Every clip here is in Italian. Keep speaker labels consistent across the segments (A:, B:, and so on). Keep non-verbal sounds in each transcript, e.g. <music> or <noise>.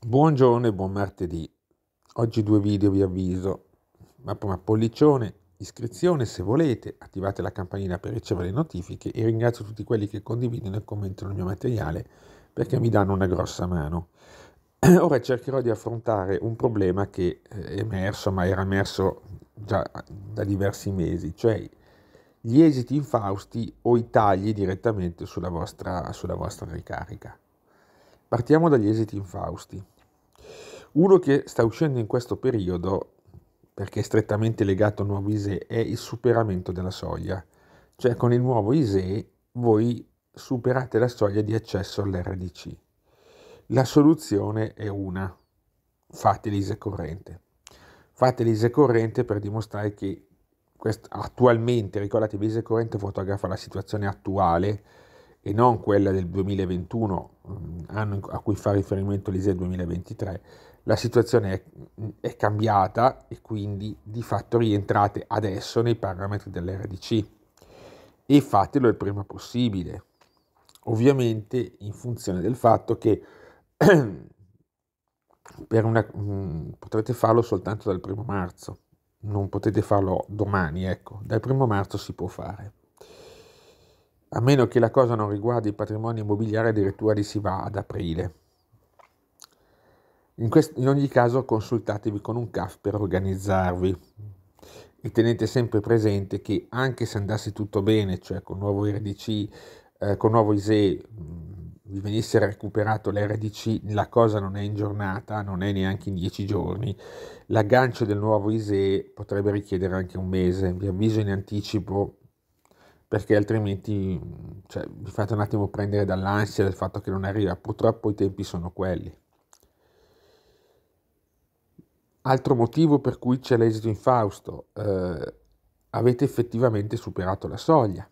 A: Buongiorno e buon martedì. Oggi due video vi avviso. Ma prima pollicione, iscrizione se volete, attivate la campanella per ricevere le notifiche e ringrazio tutti quelli che condividono e commentano il mio materiale perché mi danno una grossa mano. <clears throat> Ora cercherò di affrontare un problema che eh, è emerso, ma era emerso già da diversi mesi, cioè gli esiti infausti o i tagli direttamente sulla vostra, sulla vostra ricarica. Partiamo dagli esiti infausti. Uno che sta uscendo in questo periodo, perché è strettamente legato al nuovo ISE, è il superamento della soglia. Cioè con il nuovo ISE voi superate la soglia di accesso all'RDC. La soluzione è una, fate l'ISE corrente. Fate l'ISE corrente per dimostrare che attualmente, ricordatevi, l'ISE corrente fotografa la situazione attuale, e non quella del 2021, mm, anno a cui fa riferimento l'ISE 2023, la situazione è, mm, è, cambiata e quindi di fatto rientrate adesso nei parametri dell'RDC e fatelo il prima possibile, ovviamente in funzione del fatto che <clears throat> una, mm, potrete farlo soltanto dal primo marzo, non potete farlo domani, ecco, dal primo marzo si può fare a meno che la cosa non riguardi il patrimonio immobiliare addirittura li si va ad aprile. In, quest- in ogni caso consultatevi con un CAF per organizzarvi e tenete sempre presente che anche se andasse tutto bene, cioè con nuovo RDC, eh, con nuovo ISE, vi venisse recuperato l'RDC, la cosa non è in giornata, non è neanche in dieci giorni. L'aggancio del nuovo ISE potrebbe richiedere anche un mese. Vi avviso in anticipo perché altrimenti cioè, vi fate un attimo prendere dall'ansia del fatto che non arriva. Purtroppo i tempi sono quelli. Altro motivo per cui c'è l'esito infausto, eh, avete effettivamente superato la soglia.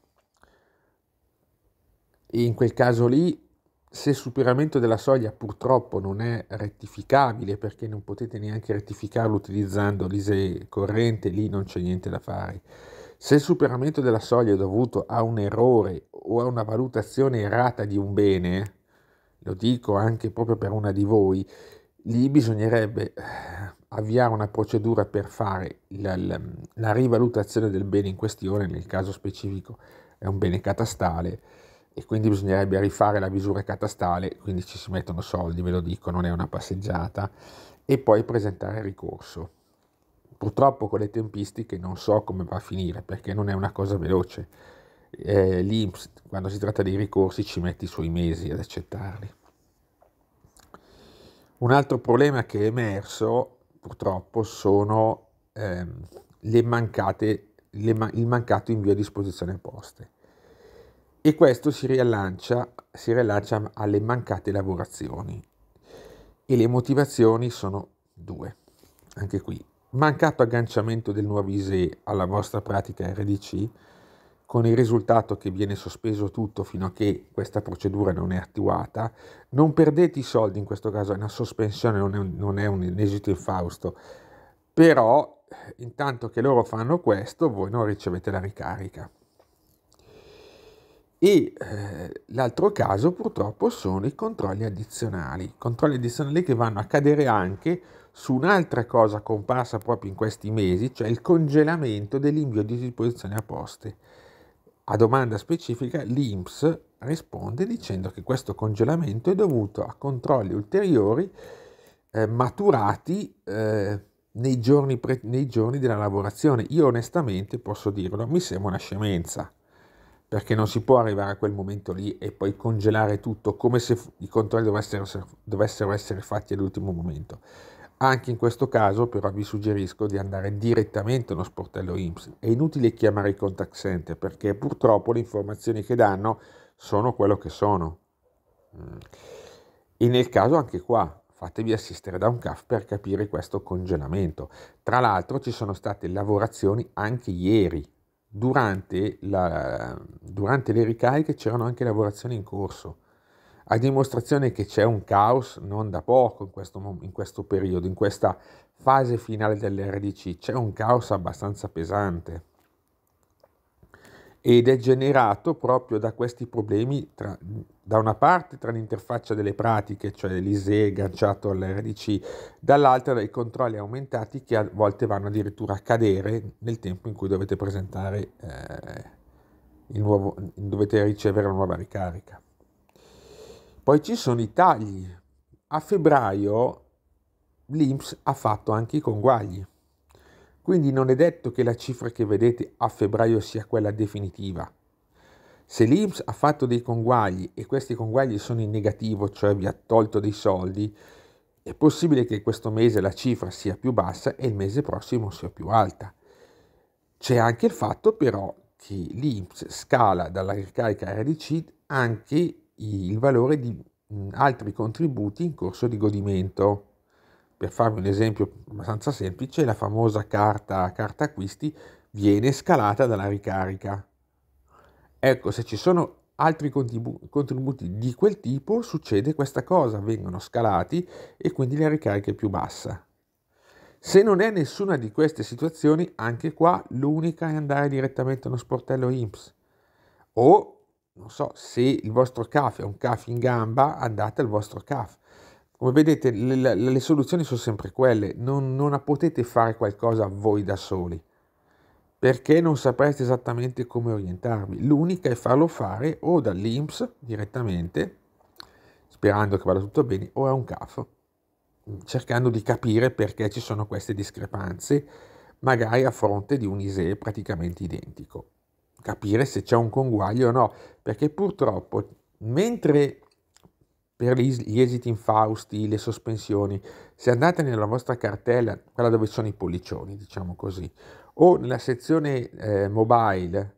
A: E in quel caso lì se il superamento della soglia purtroppo non è rettificabile perché non potete neanche rettificarlo utilizzando l'ISE corrente, lì non c'è niente da fare. Se il superamento della soglia è dovuto a un errore o a una valutazione errata di un bene, lo dico anche proprio per una di voi, lì bisognerebbe eh, avviare una procedura per fare la, la, la rivalutazione del bene in questione, nel caso specifico è un bene catastale e quindi bisognerebbe rifare la misura catastale, quindi ci si mettono soldi, ve lo dico, non è una passeggiata, e poi presentare ricorso. Purtroppo con le tempistiche non so come va a finire perché non è una cosa veloce. Eh, L'IMPS, quando si tratta dei ricorsi, ci mette i suoi mesi ad accettarli. Un altro problema che è emerso, purtroppo, sono ehm, le mancate, le il mancato invio a disposizione poste. E questo si riallancia, si rilancia alle mancate lavorazioni. E le motivazioni sono due. Anche qui mancato agganciamento del nuovo ISE alla vostra pratica RDC, con il risultato che viene sospeso tutto fino a che questa procedura non è attuata, non perdete i soldi, in questo caso è una sospensione, non è un, non è un esito infausto, però intanto che loro fanno questo voi non ricevete la ricarica. E eh, l'altro caso purtroppo sono i controlli addizionali, controlli addizionali che vanno a cadere anche su un'altra cosa comparsa proprio in questi mesi, cioè il congelamento dell'invio di disposizioni a poste. A domanda specifica l'INPS risponde dicendo che questo congelamento è dovuto a controlli ulteriori eh, maturati eh, nei, giorni pre- nei giorni della lavorazione. Io onestamente posso dirlo, mi sembra una scemenza perché non si può arrivare a quel momento lì e poi congelare tutto come se i controlli dovessero, dovessero essere fatti all'ultimo momento. Anche in questo caso però vi suggerisco di andare direttamente allo sportello IMSS, è inutile chiamare il contact center perché purtroppo le informazioni che danno sono quello che sono. Mm. E nel caso anche qua fatevi assistere da un CAF per capire questo congelamento. Tra l'altro ci sono state lavorazioni anche ieri, durante, la, durante le ricariche c'erano anche lavorazioni in corso a dimostrazione che c'è un caos non da poco in questo, in questo periodo, in questa fase finale dell'RDC, c'è un caos abbastanza pesante ed è generato proprio da questi problemi tra, da una parte tra l'interfaccia delle pratiche, cioè l'ISE agganciato all'RDC, dall'altra dai controlli aumentati che a volte vanno addirittura a cadere nel tempo in cui dovete presentare eh, nuovo, dovete ricevere una nuova ricarica. Poi ci sono i tagli. A febbraio l'Inps ha fatto anche i conguagli. Quindi non è detto che la cifra che vedete a febbraio sia quella definitiva. Se l'Inps ha fatto dei conguagli e questi conguagli sono in negativo, cioè vi ha tolto dei soldi, è possibile che questo mese la cifra sia più bassa e il mese prossimo sia più alta. C'è anche il fatto però che l'Inps scala dalla ricarica RDC anche il valore di mm, altri contributi in corso di godimento. Per farvi un esempio abbastanza semplice, la famosa carta, carta acquisti viene scalata dalla ricarica. Ecco, se ci sono altri contributi di quel tipo succede questa cosa, vengono scalati e quindi la ricarica è più bassa. Se non è nessuna di queste situazioni, anche qua l'unica è andare direttamente a uno sportello IMSS o non so, se il vostro CAF è un CAF in gamba, andate al vostro CAF. Come vedete, le, le soluzioni sono sempre quelle, non, non potete fare qualcosa voi da soli, perché non sapreste esattamente come orientarvi. L'unica è farlo fare o dall'INPS direttamente, sperando che vada tutto bene, o a un CAF, mm, cercando di capire perché ci sono queste discrepanze, magari a fronte di un ISEE praticamente identico capire se c'è un conguaglio o no, perché purtroppo mentre per gli esiti infausti, le sospensioni, se andate nella vostra cartella, quella dove sono i pollicioni, diciamo così, o nella sezione eh, mobile,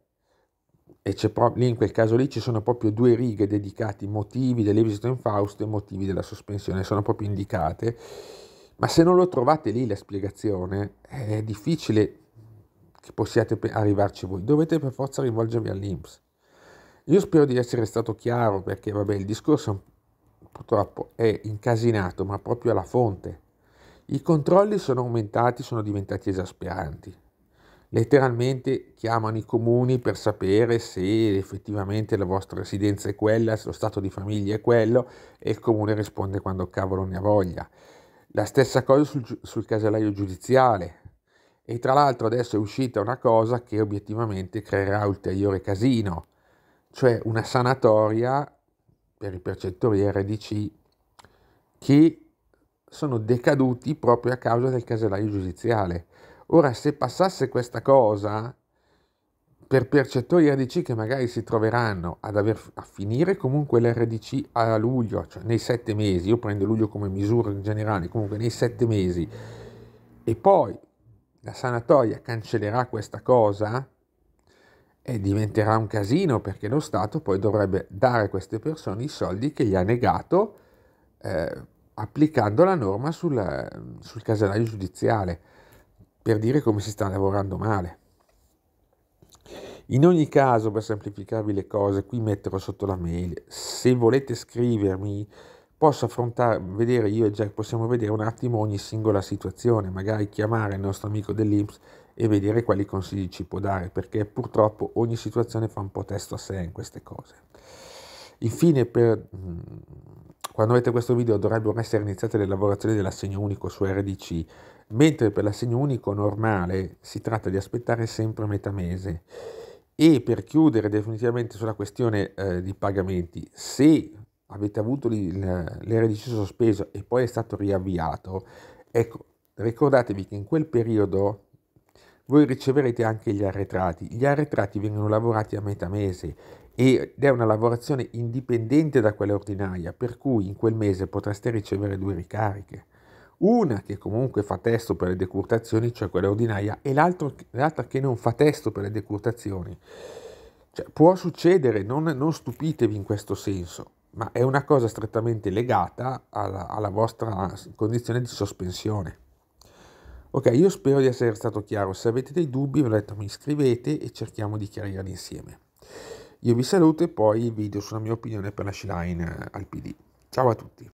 A: e c'è pro- lì in quel caso lì ci sono proprio due righe dedicate ai motivi dell'esito infausto e motivi della sospensione, sono proprio indicate, ma se non lo trovate lì la spiegazione eh, è difficile che possiate arrivarci voi, dovete per forza rivolgervi all'Inps. Io spero di essere stato chiaro perché vabbè, il discorso purtroppo è incasinato, ma proprio alla fonte. I controlli sono aumentati, sono diventati esasperanti. Letteralmente chiamano i comuni per sapere se effettivamente la vostra residenza è quella, se lo stato di famiglia è quello e il comune risponde quando cavolo ne ha voglia. La stessa cosa sul, sul, casalaio giudiziale. E tra l'altro adesso è uscita una cosa che obiettivamente creerà ulteriore casino, cioè una sanatoria per i percettori RDC che sono decaduti proprio a causa del casellaio giudiziale. Ora, se passasse questa cosa, per percettori RDC che magari si troveranno ad aver, a finire comunque l'RDC a luglio, cioè nei sette mesi, io prendo luglio come misura in generale, comunque nei sette mesi, e poi la sanatoria cancellerà questa cosa e diventerà un casino perché lo Stato poi dovrebbe dare a queste persone i soldi che gli ha negato eh, applicando la norma sul, sul casellario giudiziale per dire come si sta lavorando male. In ogni caso, per semplificarvi le cose, qui metterò sotto la mail, se volete scrivermi posso affrontare, vedere io e Jack possiamo vedere un attimo ogni singola situazione, magari chiamare il nostro amico dell'Inps e vedere quali consigli ci può dare, perché purtroppo ogni situazione fa un po' testo a sé in queste cose. Infine, per, mm, quando avete questo video dovrebbero essere iniziate le lavorazioni dell'assegno unico su RDC, mentre per l'assegno unico normale si tratta di aspettare sempre metà mese. E per chiudere definitivamente sulla questione eh, di pagamenti, se avete avuto l'RDC sospeso e poi è stato riavviato, ecco, ricordatevi che in quel periodo voi riceverete anche gli arretrati. Gli arretrati vengono lavorati a metà mese ed è una lavorazione indipendente da quella ordinaria, per cui in quel mese potreste ricevere due ricariche. Una che comunque fa testo per le decurtazioni, cioè quella ordinaria, e l'altra che non fa testo per le decurtazioni. Cioè, può succedere, non, non stupitevi in questo senso ma è una cosa strettamente legata alla, alla vostra condizione di sospensione. Ok, io spero di essere stato chiaro, se avete dei dubbi ve l'ho detto, mi iscrivete e cerchiamo di chiarirli insieme. Io vi saluto e poi il video sulla mia opinione per la Shine eh, al PD. Ciao a tutti!